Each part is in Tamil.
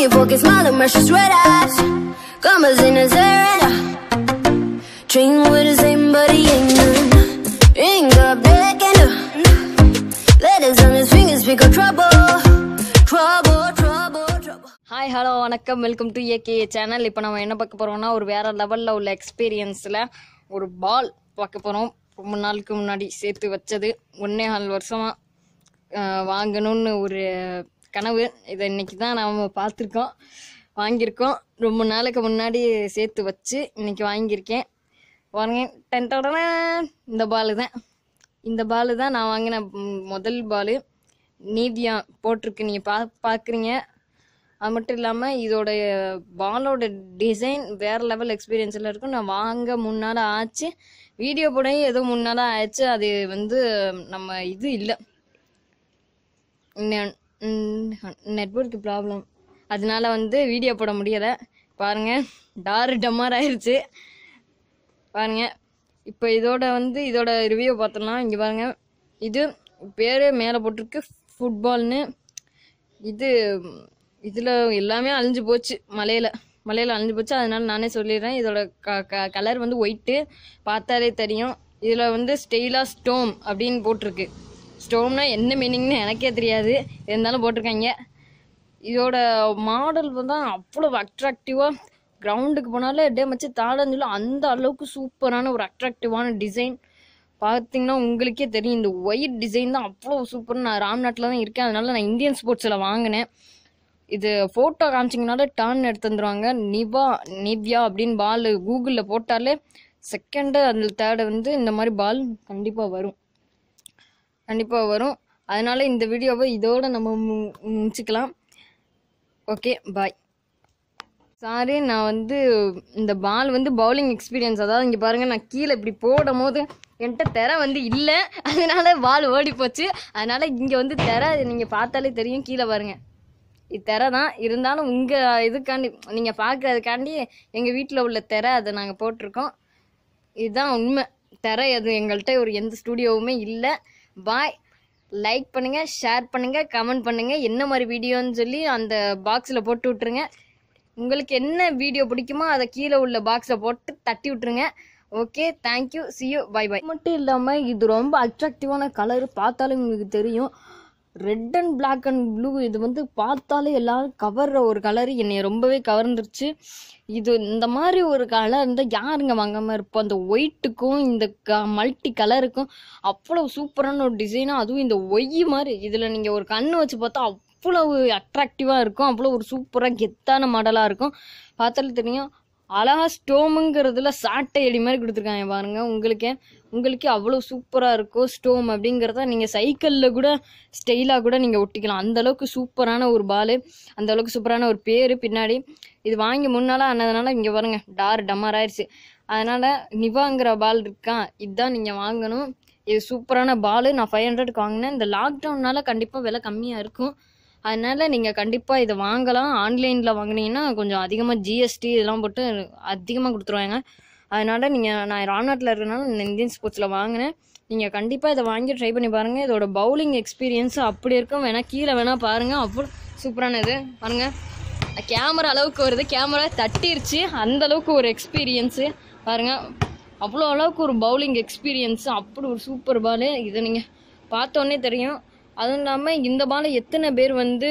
ni porque smaller, precious red eyes Come as in as a Dream with the same body ain't none Ain't got black and uh, Letters on his fingers pick up trouble Trouble, hi hello வணக்கம் வெல்கம் டு ஏகே சேனல் இப்போ நம்ம என்ன பார்க்க போகிறோம்னா ஒரு வேறு லெவலில் உள்ள எக்ஸ்பீரியன்ஸில் ஒரு பால் பார்க்க போகிறோம் ரொம்ப நாளுக்கு முன்னாடி சேர்த்து வச்சது ஒன்றே நாலு வருஷமாக வாங்கணும்னு ஒரு கனவு இதை இன்னைக்கு தான் நாம் பார்த்துருக்கோம் வாங்கியிருக்கோம் ரொம்ப நாளுக்கு முன்னாடி சேர்த்து வச்சு இன்னைக்கு வாங்கியிருக்கேன் வாங்க டென்ட்டோடனே இந்த பாலு தான் இந்த பாலு தான் நான் வாங்கின முதல் பாலு நீதியாக போட்டிருக்கு நீங்கள் பா பார்க்குறீங்க அது மட்டும் இல்லாமல் இதோடைய பாலோட டிசைன் வேறு லெவல் எக்ஸ்பீரியன்ஸில் இருக்கும் நான் வாங்க முன்னால் ஆச்சு வீடியோ போடையும் ஏதோ முன்னால் ஆயிடுச்சு அது வந்து நம்ம இது இல்லை நெட்ஒர்க் ப்ராப்ளம் அதனால வந்து வீடியோ போட முடியலை பாருங்கள் டார் டம்மார் ஆயிடுச்சு பாருங்கள் இப்போ இதோட வந்து இதோட ரிவ்யூ பார்த்தோம்னா இங்கே பாருங்கள் இது பேர் மேலே போட்டிருக்கு ஃபுட்பால்னு இது இதில் எல்லாமே அழிஞ்சு போச்சு மலையில் மலையில் அழிஞ்சு போச்சு அதனால நானே சொல்லிடுறேன் இதோட க க கலர் வந்து ஒயிட்டு பார்த்தாலே தெரியும் இதில் வந்து ஸ்டெய்லா ஸ்டோம் அப்படின்னு போட்டிருக்கு ஸ்டோம்னா என்ன மீனிங்னு எனக்கே தெரியாது இருந்தாலும் போட்டிருக்காங்க இதோட மாடல் வந்து அவ்வளோ அட்ராக்டிவாக கிரவுண்டுக்கு போனாலே அப்படியே மச்சு தாடன்னு சொல்லி அந்த அளவுக்கு சூப்பரான ஒரு அட்ராக்டிவான டிசைன் பார்த்தீங்கன்னா உங்களுக்கே தெரியும் இந்த ஒயிட் டிசைன் தான் அவ்வளோ சூப்பர் நான் ராம்நாட்டில் தான் இருக்கேன் அதனால நான் இந்தியன் ஸ்போர்ட்ஸில் வாங்கினேன் இது ஃபோட்டோ காமிச்சிங்கனால டர்ன் எடுத்து வந்துடுவாங்க நிவா நிவ்யா அப்படின்னு பால் கூகுளில் போட்டாலே செகண்டு அந்த தேர்டு வந்து இந்த மாதிரி பால் கண்டிப்பாக வரும் கண்டிப்பாக வரும் அதனால் இந்த வீடியோவை இதோடு நம்ம முடிச்சுக்கலாம் ஓகே பாய் சாரி நான் வந்து இந்த பால் வந்து பவுலிங் எக்ஸ்பீரியன்ஸ் அதாவது இங்கே பாருங்கள் நான் கீழே இப்படி போடும் போது என்கிட்ட திற வந்து இல்லை அதனால் பால் ஓடி போச்சு அதனால் இங்கே வந்து திற நீங்கள் பார்த்தாலே தெரியும் கீழே பாருங்கள் இது திற தான் இருந்தாலும் உங்கள் இதுக்காண்டி நீங்கள் பார்க்குறதுக்காண்டி எங்கள் வீட்டில் உள்ள திற அதை நாங்கள் போட்டிருக்கோம் இதுதான் உண்மை திற எதுவும் எங்கள்கிட்ட ஒரு எந்த ஸ்டூடியோவுமே இல்லை பாய் லைக் பண்ணுங்கள் ஷேர் பண்ணுங்கள் கமெண்ட் பண்ணுங்கள் என்ன மாதிரி வீடியோன்னு சொல்லி அந்த பாக்ஸில் போட்டு விட்ருங்க உங்களுக்கு என்ன வீடியோ பிடிக்குமோ அதை கீழே உள்ள பாக்ஸில் போட்டு தட்டி விட்ருங்க okay thank you you bye bye மட்டும் இல்லாமல் இது ரொம்ப அட்ராக்டிவான கலர் பார்த்தாலும் உங்களுக்கு தெரியும் red and black and blue இது வந்து பார்த்தாலே எல்லாரும் கவர்ற ஒரு கலர் என்னை ரொம்பவே கவர்ந்துருச்சு இது இந்த மாதிரி ஒரு கலர் இருந்தால் யாருங்க வாங்காமல் இருப்போம் அந்த ஒயிட்டுக்கும் இந்த க மல்டி கலருக்கும் அவ்வளோ சூப்பரான ஒரு டிசைனாக அதுவும் இந்த ஒய் மாதிரி இதில் நீங்கள் ஒரு கண்ணு வச்சு பார்த்தா அவ்வளவு அட்ராக்டிவாக இருக்கும் அவ்வளோ ஒரு சூப்பராக கெத்தான மாடலாக இருக்கும் பார்த்தாலும் தெரியும் அழகாக ஸ்டோமுங்கிறதுல சாட்டை அடி மாதிரி கொடுத்துருக்காங்க பாருங்கள் உங்களுக்கே உங்களுக்கே அவ்வளோ சூப்பராக இருக்கும் ஸ்டோம் அப்படிங்கிறத நீங்கள் சைக்கிளில் கூட ஸ்டைலாக கூட நீங்கள் ஒட்டிக்கலாம் அந்தளவுக்கு சூப்பரான ஒரு பால் அந்தளவுக்கு சூப்பரான ஒரு பேர் பின்னாடி இது வாங்கி முன்னால் ஆனதுனால இங்கே பாருங்கள் டார் டம்மர் ஆயிடுச்சு அதனால் நிவாங்கிற பால் இருக்கா இதுதான் நீங்கள் வாங்கணும் இது சூப்பரான பால் நான் ஃபைவ் ஹண்ட்ரடுக்கு வாங்கினேன் இந்த லாக்டவுன்னால் கண்டிப்பாக விலை கம்மியாக இருக்கும் அதனால் நீங்கள் கண்டிப்பாக இதை வாங்கலாம் ஆன்லைனில் வாங்கினீங்கன்னா கொஞ்சம் அதிகமாக ஜிஎஸ்டி இதெல்லாம் போட்டு அதிகமாக கொடுத்துருவாங்க அதனால் நீங்கள் நான் ராணுவத்தில் இருக்கிறனால இந்த இந்தியன் ஸ்போர்ட்ஸில் வாங்கினேன் நீங்கள் கண்டிப்பாக இதை வாங்கி ட்ரை பண்ணி பாருங்கள் இதோட பவுலிங் எக்ஸ்பீரியன்ஸு அப்படி இருக்கும் வேணால் கீழே வேணால் பாருங்கள் அவ்வளோ சூப்பரான இது பாருங்கள் கேமரா அளவுக்கு வருது கேமரா தட்டிருச்சு அந்த அளவுக்கு ஒரு எக்ஸ்பீரியன்ஸு பாருங்கள் அவ்வளோ அளவுக்கு ஒரு பவுலிங் எக்ஸ்பீரியன்ஸு அப்படி ஒரு சூப்பர் பாலு இதை நீங்கள் பார்த்தோன்னே தெரியும் அதுவும் இல்லாமல் இந்த பால் எத்தனை பேர் வந்து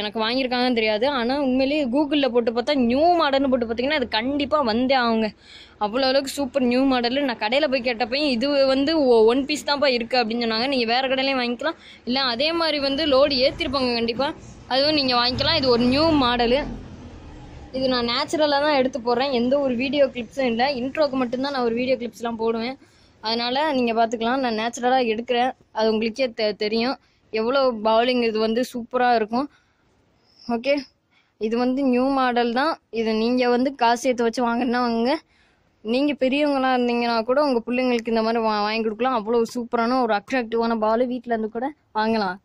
எனக்கு வாங்கியிருக்காங்கன்னு தெரியாது ஆனால் உண்மையிலேயே கூகுளில் போட்டு பார்த்தா நியூ மாடல்னு போட்டு பார்த்தீங்கன்னா அது கண்டிப்பாக வந்தே ஆகுங்க அவ்வளோ அளவுக்கு சூப்பர் நியூ மாடல் நான் கடையில் போய் கேட்டப்பையும் இது வந்து ஒன் பீஸ் தான்ப்பா இருக்குது அப்படின்னு சொன்னாங்க நீங்கள் வேறு கடையிலையும் வாங்கிக்கலாம் இல்லை அதே மாதிரி வந்து லோடு ஏற்றிருப்பாங்க கண்டிப்பாக அதுவும் நீங்கள் வாங்கிக்கலாம் இது ஒரு நியூ மாடலு இது நான் நேச்சுரலாக தான் எடுத்து போடுறேன் எந்த ஒரு வீடியோ கிளிப்ஸும் இல்லை இன்ட்ரோக்கு மட்டும்தான் நான் ஒரு வீடியோ கிளிப்ஸ்லாம் போடுவேன் அதனால் நீங்கள் பார்த்துக்கலாம் நான் நேச்சுரலாக எடுக்கிறேன் அது உங்களுக்கே தெ தெரியும் எவ்வளோ பவுலிங் இது வந்து சூப்பராக இருக்கும் ஓகே இது வந்து நியூ மாடல் தான் இது நீங்கள் வந்து காசு ஏற்ற வச்சு வாங்கினா வாங்க நீங்கள் பெரியவங்களாக இருந்தீங்கன்னா கூட உங்கள் பிள்ளைங்களுக்கு இந்த மாதிரி வா வாங்கி கொடுக்கலாம் அவ்வளோ சூப்பரான ஒரு அட்ராக்டிவான பால் வீட்டில் இருந்து கூட வாங்கலாம்